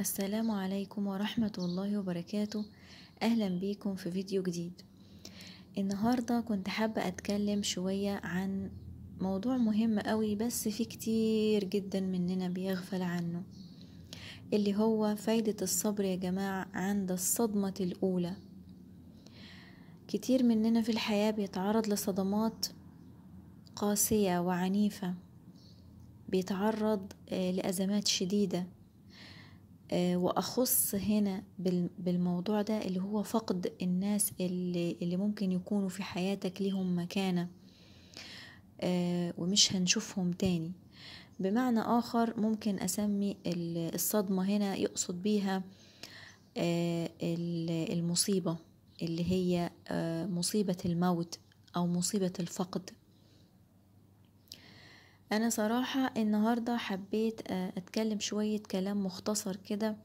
السلام عليكم ورحمة الله وبركاته أهلا بيكم في فيديو جديد النهاردة كنت حابة أتكلم شوية عن موضوع مهم قوي بس في كتير جدا مننا بيغفل عنه اللي هو فايدة الصبر يا جماعة عند الصدمة الأولى كتير مننا في الحياة بيتعرض لصدمات قاسية وعنيفة بيتعرض آه، لأزمات شديدة آه، وأخص هنا بالموضوع ده اللي هو فقد الناس اللي, اللي ممكن يكونوا في حياتك ليهم مكانة آه، ومش هنشوفهم تاني بمعنى آخر ممكن أسمي الصدمة هنا يقصد بيها آه، المصيبة اللي هي مصيبة الموت أو مصيبة الفقد انا صراحة النهاردة حبيت آه، اتكلم شوية كلام مختصر كده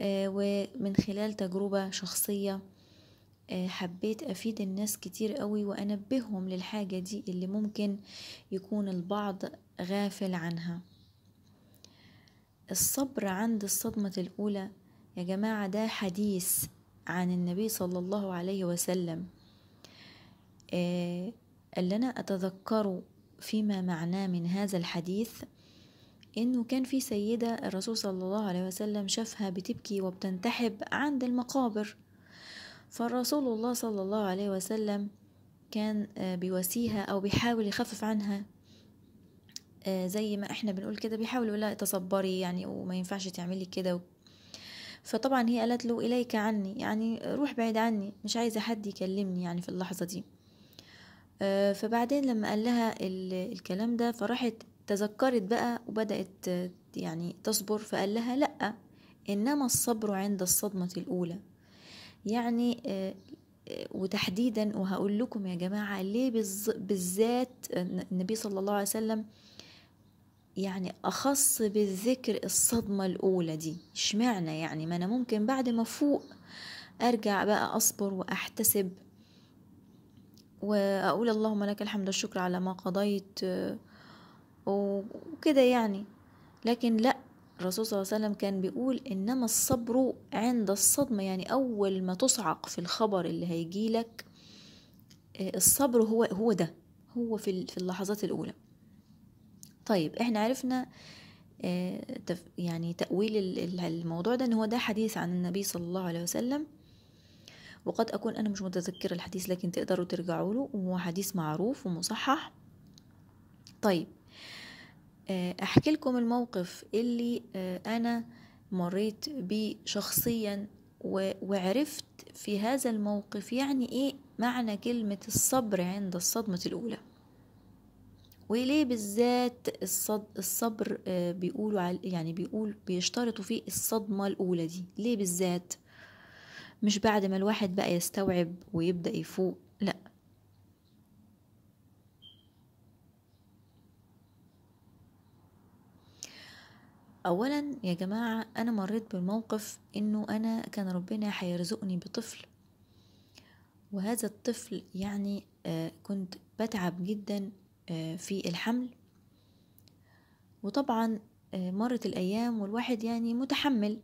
آه، ومن خلال تجربة شخصية آه، حبيت افيد الناس كتير قوي وانبههم للحاجة دي اللي ممكن يكون البعض غافل عنها الصبر عند الصدمة الاولى يا جماعة ده حديث عن النبي صلى الله عليه وسلم اللي أنا أتذكره فيما معناه من هذا الحديث إنه كان في سيدة الرسول صلى الله عليه وسلم شافها بتبكي وبتنتحب عند المقابر فالرسول الله صلى الله عليه وسلم كان آه، بيواسيها أو بيحاول يخفف عنها آه، زي ما احنا بنقول كده بيحاول لا تصبري يعني وما ينفعش تعملي كده فطبعا هي قالت له إليك عني يعني روح بعيد عني مش عايزة حد يكلمني يعني في اللحظة دي آه، فبعدين لما قال لها الكلام ده فراحت تذكرت بقى وبدأت يعني تصبر فقال لها لأ إنما الصبر عند الصدمة الأولى يعني آه، آه، وتحديدا وهقول لكم يا جماعة ليه بالذات النبي صلى الله عليه وسلم يعني أخص بالذكر الصدمة الأولى دي اشمعنى يعني ما أنا ممكن بعد ما فوق أرجع بقى أصبر وأحتسب وأقول اللهم لك الحمد والشكر على ما قضيت آه، وكده يعني لكن لأ الرسول صلى الله عليه وسلم كان بيقول إنما الصبر عند الصدمة يعني أول ما تصعق في الخبر اللي هيجيلك آه، الصبر هو هو ده هو في في اللحظات الأولى طيب احنا عرفنا آه، يعني تأويل الموضوع ده إن هو ده حديث عن النبي صلى الله عليه وسلم وقد أكون أنا مش متذكرة الحديث لكن تقدروا ترجعوا له وهو حديث معروف ومصحح طيب آه، أحكي لكم الموقف اللي آه، أنا مريت بيه شخصيا وعرفت في هذا الموقف يعني إيه معنى كلمة الصبر عند الصدمة الأولى وليه بالذات الصبر آه، بيقولوا يعني بيقول بيشترطوا فيه الصدمة الأولى دي ليه بالذات مش بعد ما الواحد بقى يستوعب ويبدأ يفوق لأ اولا يا جماعه انا مريت بالموقف انه انا كان ربنا هيرزقني بطفل وهذا الطفل يعني آه، كنت بتعب جدا آه، في الحمل وطبعا آه، مرت الايام والواحد يعني متحمل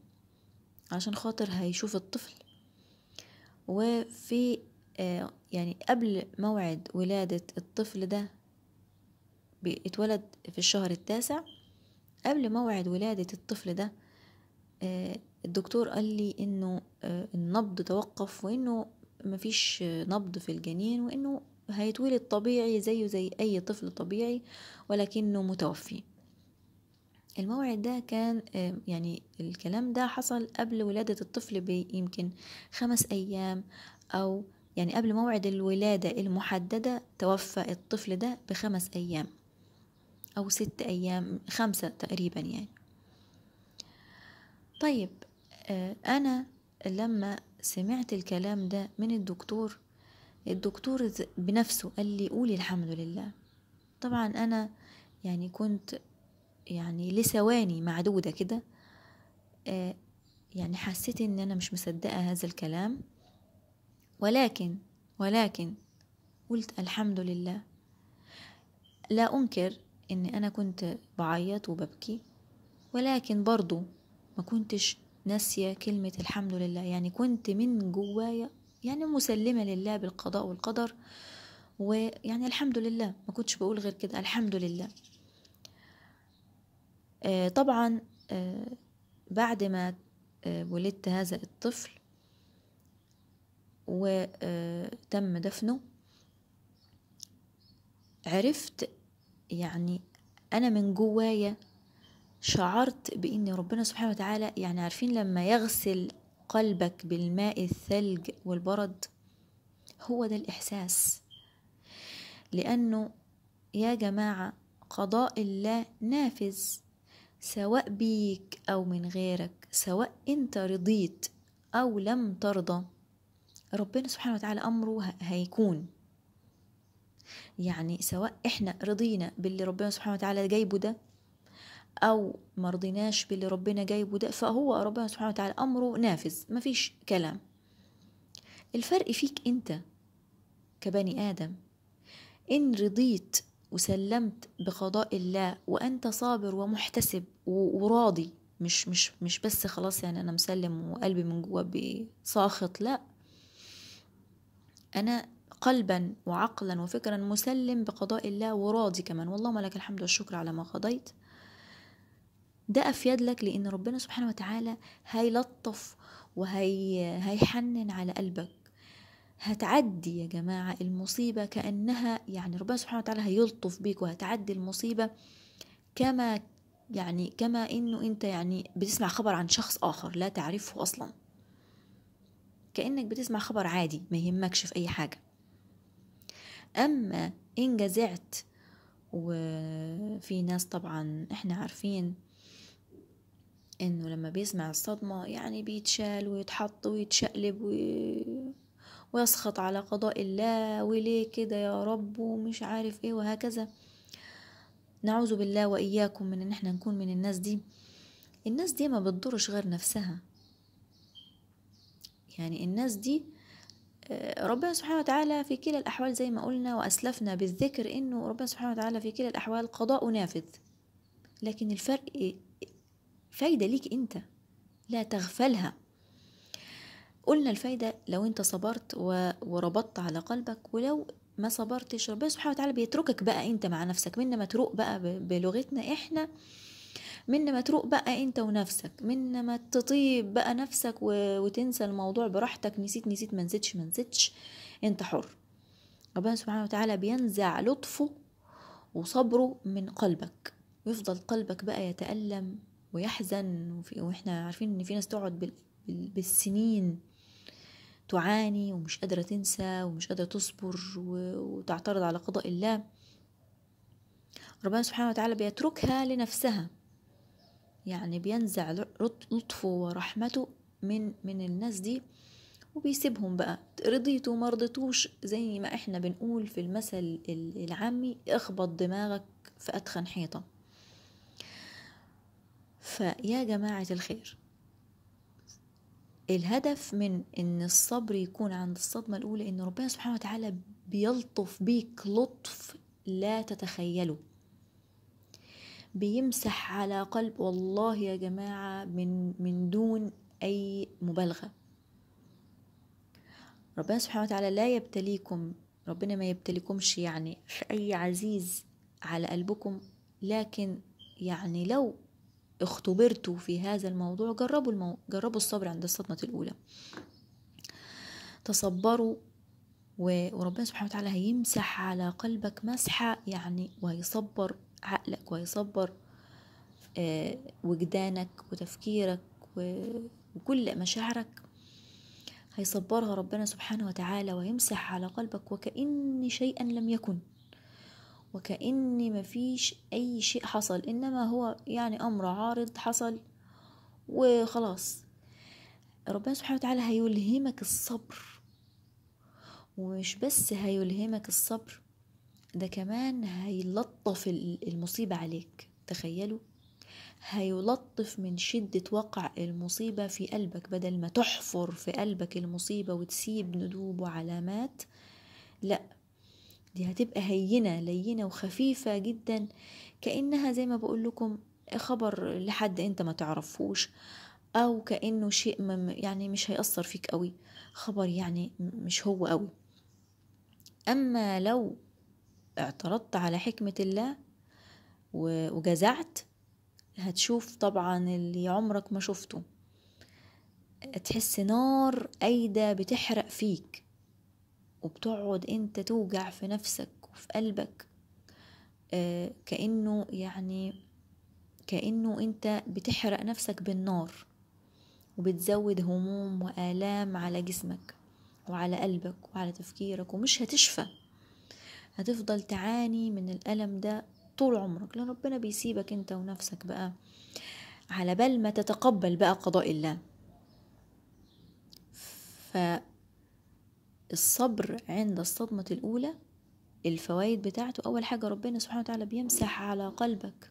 عشان خاطر هيشوف الطفل وفي آه، يعني قبل موعد ولادة الطفل ده اتولد في الشهر التاسع قبل موعد ولادة الطفل ده آه، الدكتور قال لي انه آه، النبض توقف وانه مفيش نبض في الجنين وانه هيتولد طبيعي زيه زي اي طفل طبيعي ولكنه متوفي الموعد ده كان يعني الكلام ده حصل قبل ولادة الطفل بيمكن خمس أيام أو يعني قبل موعد الولادة المحددة توفى الطفل ده بخمس أيام أو ست أيام خمسة تقريبا يعني طيب آه، أنا لما سمعت الكلام ده من الدكتور الدكتور بنفسه قال لي قولي الحمد لله طبعا أنا يعني كنت يعني لثواني معدودة كده آه، يعني حسيت ان انا مش مصدقة هذا الكلام ولكن ولكن قلت الحمد لله لا انكر ان انا كنت بعيط وببكي ولكن برضو ما كنتش ناسية كلمة الحمد لله يعني كنت من جوايا يعني مسلمة لله بالقضاء والقدر ويعني الحمد لله ما كنتش بقول غير كده الحمد لله آه، طبعا آه، بعد ما آه، ولدت هذا الطفل وتم دفنه عرفت يعني أنا من جوايا شعرت بإن ربنا سبحانه وتعالى يعني عارفين لما يغسل قلبك بالماء الثلج والبرد هو ده الإحساس لأنه يا جماعة قضاء الله نافذ سواء بيك أو من غيرك سواء أنت رضيت أو لم ترضى ربنا سبحانه وتعالى أمره هيكون يعني سواء إحنا رضينا باللي ربنا سبحانه وتعالى جايبه ده أو مرضيناش باللي ربنا جايبه ده فهو ربنا سبحانه وتعالى أمره نافذ مفيش كلام الفرق فيك أنت كبني آدم إن رضيت وسلمت بقضاء الله وانت صابر ومحتسب وراضي مش مش مش بس خلاص يعني انا مسلم وقلبي من جوه ساخط لا انا قلبا وعقلا وفكرا مسلم بقضاء الله وراضي كمان والله لك الحمد والشكر على ما قضيت ده افيد لك لان ربنا سبحانه وتعالى هيلطف وهيحنن على قلبك هتعدي يا جماعة المصيبة كأنها يعني ربنا سبحانه وتعالى هيلطف بيك وهتعدي المصيبة كما يعني كما انه انت يعني بتسمع خبر عن شخص اخر لا تعرفه اصلا كانك بتسمع خبر عادي ما يهمكش في اي حاجه اما ان جزعت وفي ناس طبعا احنا عارفين انه لما بيسمع الصدمه يعني بيتشال ويتحط ويتشقلب وي... ويسخط على قضاء الله وليه كده يا رب ومش عارف ايه وهكذا نعوذ بالله واياكم من ان احنا نكون من الناس دي الناس دي ما بتضرش غير نفسها يعني الناس دي آه، ربنا سبحانه وتعالى في كلا الأحوال زي ما قلنا وأسلفنا بالذكر إنه ربنا سبحانه وتعالى في كلا الأحوال قضاء نافذ لكن الفرق إيه؟ فايدة ليك أنت لا تغفلها قلنا الفايدة لو انت صبرت وربطت على قلبك ولو ما صبرتش ربنا سبحانه وتعالى بيتركك بقى انت مع نفسك منا تروق بقى بلغتنا احنا منا تروق بقى انت ونفسك منا ما تطيب بقى نفسك وتنسى الموضوع براحتك نسيت نسيت ما نسيتش ما نسيتش انت حر ربنا سبحانه وتعالى بينزع لطفه وصبره من قلبك ويفضل قلبك بقى يتألم ويحزن واحنا عارفين ان في ناس تقعد بالسنين تعاني ومش قادرة تنسى ومش قادرة تصبر وتعترض على قضاء الله ربنا سبحانه وتعالى بيتركها لنفسها يعني بينزع لطفه ورحمته من من الناس دي وبيسيبهم بقى رضيت وما رضيتوش زي ما احنا بنقول في المثل العامي اخبط دماغك في اتخن حيطه فيا جماعه الخير الهدف من ان الصبر يكون عند الصدمة الاولى ان ربنا سبحانه وتعالى بيلطف بيك لطف لا تتخيله بيمسح على قلب والله يا جماعة من, من دون اي مبالغة ربنا سبحانه وتعالى لا يبتليكم ربنا ما يبتليكمش يعني اي عزيز على قلبكم لكن يعني لو اختبرتوا في هذا الموضوع جربوا, المو... جربوا الصبر عند الصدمة الأولى تصبروا و... وربنا سبحانه وتعالى هيمسح على قلبك مسحة يعني وهيصبر عقلك وهيصبر آه وجدانك وتفكيرك و... وكل مشاعرك هيصبرها ربنا سبحانه وتعالى ويمسح على قلبك وكأن شيئا لم يكن وكأن مفيش أي شيء حصل إنما هو يعني أمر عارض حصل وخلاص ربنا سبحانه وتعالى هيلهمك الصبر ومش بس هيلهمك الصبر ده كمان هيلطف المصيبة عليك تخيلوا هيلطف من شدة وقع المصيبة في قلبك بدل ما تحفر في قلبك المصيبة وتسيب ندوب وعلامات لأ دي هتبقى هينة لينة وخفيفة جدا كأنها زي ما بقول لكم خبر لحد انت ما تعرفوش او كأنه شيء يعني مش هيأثر فيك قوي خبر يعني مش هو قوي اما لو اعترضت على حكمة الله وجزعت هتشوف طبعا اللي عمرك ما شفته تحس نار قايدة بتحرق فيك وبتقعد انت توجع في نفسك وفي قلبك آه، كأنه يعني كأنه انت بتحرق نفسك بالنار وبتزود هموم وآلام على جسمك وعلى قلبك وعلى تفكيرك ومش هتشفى هتفضل تعاني من الألم ده طول عمرك لأن ربنا بيسيبك انت ونفسك بقى على بال ما تتقبل بقى قضاء الله الصبر عند الصدمة الأولى الفوائد بتاعته أول حاجة ربنا سبحانه وتعالى بيمسح على قلبك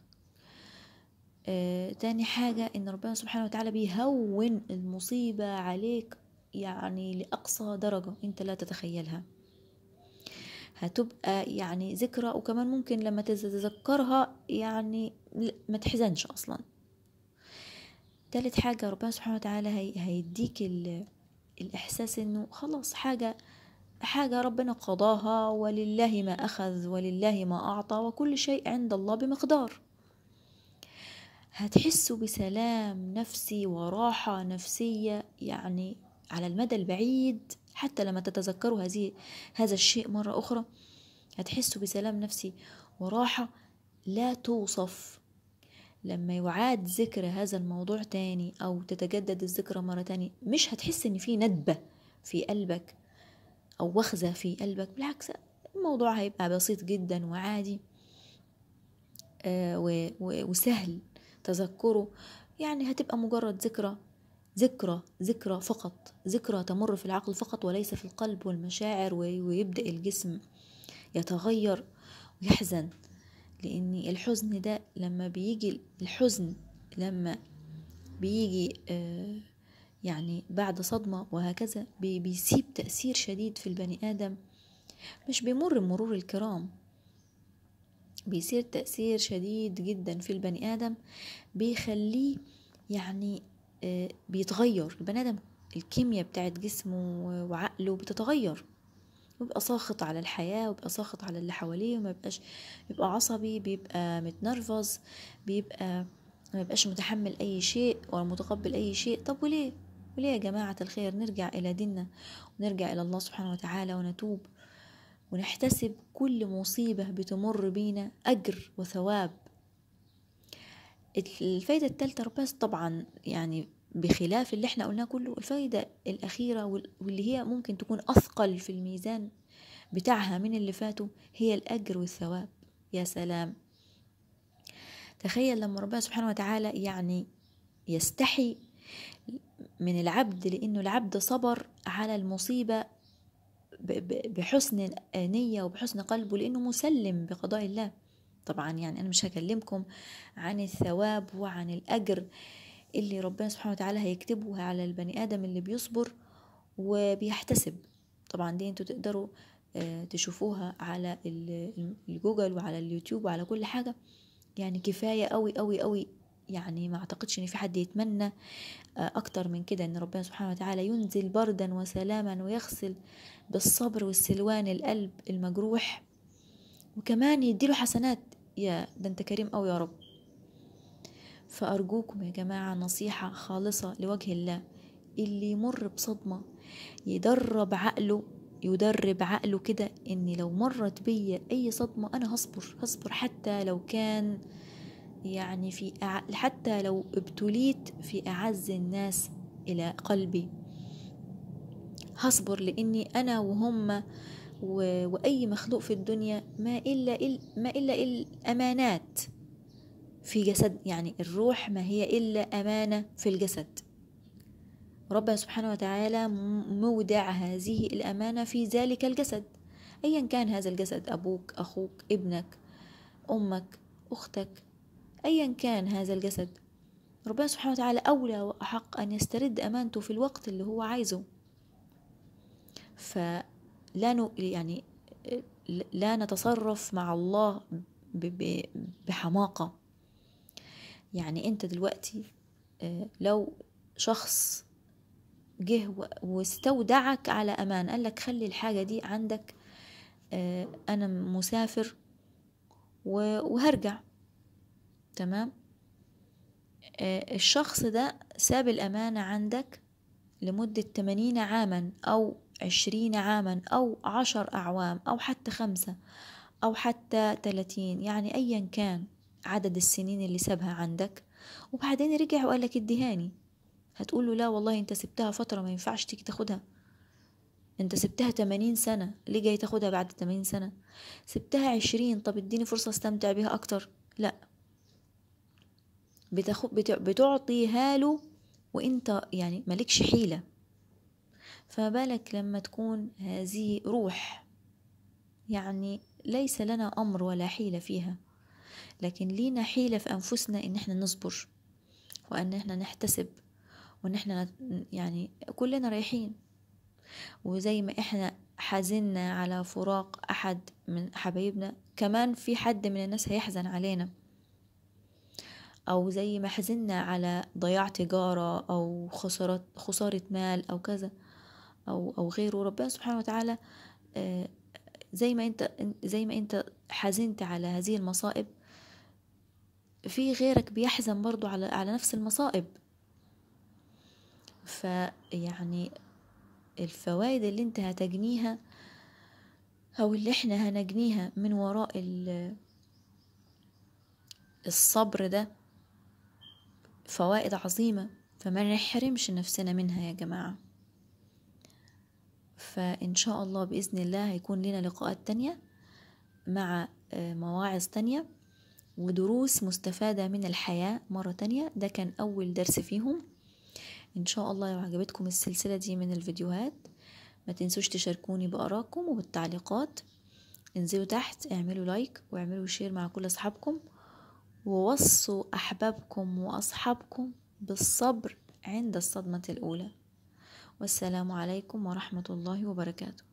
آه تاني حاجة إن ربنا سبحانه وتعالى بيهون المصيبة عليك يعني لأقصى درجة أنت لا تتخيلها هتبقى يعني ذكرى وكمان ممكن لما تتذكرها يعني ما تحزنش أصلا تالت حاجة ربنا سبحانه وتعالى هيديك ال الإحساس إنه خلاص حاجة حاجة ربنا قضاها ولله ما أخذ ولله ما أعطى وكل شيء عند الله بمقدار هتحسوا بسلام نفسي وراحة نفسية يعني على المدى البعيد حتى لما تتذكروا هذه هذا الشيء مرة أخرى هتحسوا بسلام نفسي وراحة لا توصف لما يعاد ذكر هذا الموضوع تاني أو تتجدد الذكرى مرة تانية مش هتحس إن في ندبة في قلبك أو وخزة في قلبك بالعكس الموضوع هيبقى بسيط جدا وعادي آه وسهل تذكره يعني هتبقى مجرد ذكرى ذكرى ذكرى فقط ذكرى تمر في العقل فقط وليس في القلب والمشاعر ويبدأ الجسم يتغير ويحزن لأن الحزن ده لما بيجي الحزن لما بيجي آه، يعني بعد صدمة وهكذا بيسيب تأثير شديد في البني آدم مش بيمر مرور الكرام بيصير تأثير شديد جدا في البني آدم بيخليه يعني آه، بيتغير البني آدم الكيمياء بتاعت جسمه وعقله بتتغير ويبقى ساخط على الحياة ويبقى ساخط على اللي حواليه وما بقاش بيبقى عصبي بيبقى متنرفز بيبقى ما بقاش متحمل أي شيء ولا متقبل أي شيء طب وليه وليه يا جماعة الخير نرجع إلى ديننا ونرجع إلى الله سبحانه وتعالى ونتوب ونحتسب كل مصيبة بتمر بينا أجر وثواب الفايدة الثالثة ربنا طبعا يعني بخلاف اللي احنا قلناه كله الفايدة الأخيرة واللي هي ممكن تكون أثقل في الميزان بتاعها من اللي فاتوا هي الأجر والثواب يا سلام تخيل لما ربنا سبحانه وتعالى يعني يستحي من العبد لأنه العبد صبر على المصيبة بحسن نية وبحسن قلبه لأنه مسلم بقضاء الله طبعا يعني أنا مش هكلمكم عن الثواب وعن الأجر آه اللي ربنا سبحانه وتعالى هيكتبه على البني آدم اللي بيصبر وبيحتسب طبعا دي انتوا تقدروا آه، تشوفوها على الجوجل وعلى اليوتيوب وعلى كل حاجة يعني كفاية قوي قوي قوي يعني ما اعتقدش ان في حد يتمنى آه، اكتر من كده ان ربنا سبحانه وتعالى ينزل بردا وسلاما ويغسل بالصبر والسلوان القلب المجروح وكمان يديله حسنات يا ده انت كريم قوي يا رب فأرجوكم يا جماعة نصيحة خالصة لوجه الله اللي يمر بصدمة يدرب عقله يدرب عقله كده ان لو مرت بيا اي صدمة انا هصبر هصبر حتى لو كان يعني في حتى لو ابتليت في اعز الناس الى قلبي هصبر لاني انا وهم واي مخلوق في الدنيا ما الا إل... ما الا الامانات في جسد يعني الروح ما هي إلا أمانة في الجسد ربنا سبحانه وتعالى مودع هذه الأمانة في ذلك الجسد أيا كان هذا الجسد أبوك أخوك ابنك أمك أختك أيا كان هذا الجسد ربنا سبحانه وتعالى أولى وأحق أن يسترد أمانته في الوقت اللي هو عايزه فلا يعني لا نتصرف مع الله بحماقة يعني انت دلوقتي آه، لو شخص جه واستودعك على امان قال لك خلي الحاجه دي عندك آه، انا مسافر وهرجع تمام آه، الشخص ده ساب الامانه عندك لمدة 80 عاما أو 20 عاما أو 10 أعوام أو حتى خمسة أو حتى 30 يعني أيا كان عدد السنين اللي سابها عندك وبعدين رجع وقال لك اديهاني هتقول له لا والله انت سبتها فترة ما ينفعش تيجي تاخدها انت سبتها 80 سنة ليه جاي تاخدها بعد 80 سنة سبتها 20 طب اديني فرصة استمتع بيها اكتر لا بتاخد بتعطيها له وانت يعني مالكش حيلة فما بالك لما تكون هذه روح يعني ليس لنا امر ولا حيلة فيها لكن لينا حيلة في أنفسنا إن إحنا نصبر وإن إحنا نحتسب وإن إحنا يعني كلنا رايحين وزي ما إحنا حزنا على فراق أحد من حبايبنا كمان في حد من الناس هيحزن علينا أو زي ما حزنا على ضياع تجارة أو خسارة خسارة مال أو كذا أو أو غيره ربنا سبحانه وتعالى آه، زي ما أنت زي ما أنت حزنت على هذه المصائب في غيرك بيحزن برضو على, على نفس المصائب فيعني الفوائد اللي انت هتجنيها او اللي احنا هنجنيها من وراء الصبر ده فوائد عظيمة فما نحرمش نفسنا منها يا جماعة فإن شاء الله بإذن الله هيكون لنا لقاءات تانية مع آه، مواعظ تانية ودروس مستفادة من الحياة مرة تانية ده كان أول درس فيهم إن شاء الله لو عجبتكم السلسلة دي من الفيديوهات ما تنسوش تشاركوني بأراكم وبالتعليقات انزلوا تحت اعملوا لايك واعملوا شير مع كل أصحابكم ووصوا أحبابكم وأصحابكم بالصبر عند الصدمة الأولى والسلام عليكم ورحمة الله وبركاته